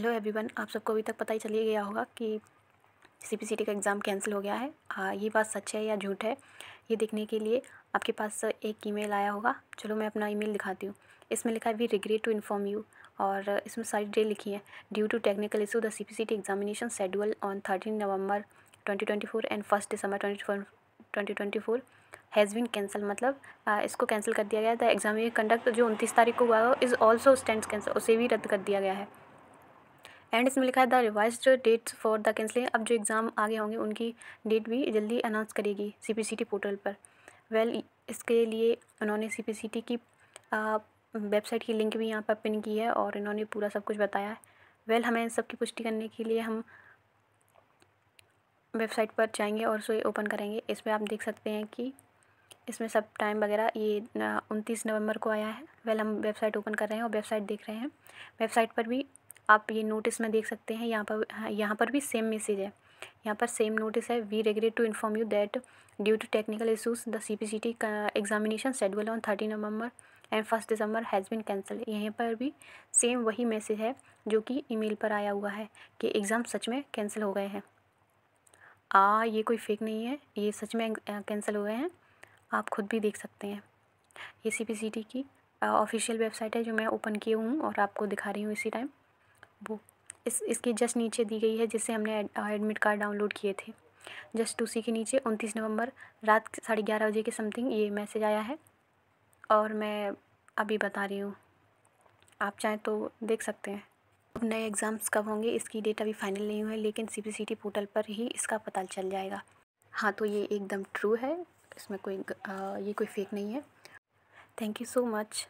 hello everyone आप सबको अभी तक पता ही चलिए गया होगा कि सी का एग्ज़ाम कैंसिल हो गया है आ, ये बात सच है या झूठ है ये देखने के लिए आपके पास एक ईमेल आया होगा चलो मैं अपना ईमेल दिखाती हूँ इसमें लिखा है we regret to inform you और इसमें सारी डेट लिखी है due to technical issue the C P C T examination schedule on thirteen November twenty twenty four and first December twenty twenty four has been cancel मतलब आ, इसको cancel कर दिया गया द एग्ज़ाम कंडक्ट जो उनतीस तारीख को हुआ है इज़ ऑल्सो स्टैंड कैंसिल उसे भी रद्द कर दिया गया है एंड इसमें लिखा है the revise dates for the cancelling अब जो एग्ज़ाम आगे होंगे उनकी डेट भी जल्दी अनाउंस करेगी सी पोर्टल पर वेल well, इसके लिए उन्होंने सी की वेबसाइट की लिंक भी यहाँ पर पिन की है और इन्होंने पूरा सब कुछ बताया है वेल well, हमें सबकी पुष्टि करने के लिए हम वेबसाइट पर जाएंगे और उसे ओपन करेंगे इसमें आप देख सकते हैं कि इसमें सब टाइम वगैरह ये उनतीस नवंबर को आया है वेल हम वेबसाइट ओपन कर रहे हैं और वेबसाइट देख रहे हैं वेबसाइट पर भी आप ये नोटिस में देख सकते हैं यहाँ पर हाँ, यहाँ पर भी सेम मैसेज है यहाँ पर सेम नोटिस है we regret to inform you that due to technical issues the C P C T examination schedule on thirty November and first December has been cancel यहीं पर भी सेम वही message है जो कि ईमेल पर आया हुआ है कि एग्ज़ाम सच में कैंसिल हो गए हैं आ ये कोई फेक नहीं है ये सच में कैंसिल हो गए हैं आप खुद भी देख सकते हैं ये सी पी सी टी की ऑफिशियल वेबसाइट है जो मैं ओपन किए हूँ और आपको दिखा रही हूँ इसी टाइम वो इस इसके जस्ट नीचे दी गई है जिससे हमने एडमिट कार्ड डाउनलोड किए थे जस्ट उसी के नीचे उनतीस नवंबर रात साढ़े ग्यारह बजे के समथिंग ये मैसेज आया है और मैं अभी बता रही हूँ आप चाहें तो देख सकते हैं अब नए एग्ज़ाम्स कब होंगे इसकी डेट अभी फाइनल नहीं हुई है लेकिन सी पोर्टल पर ही इसका पता चल जाएगा हाँ तो ये एकदम ट्रू है इसमें कोई आ, ये कोई फेक नहीं है थैंक यू सो मच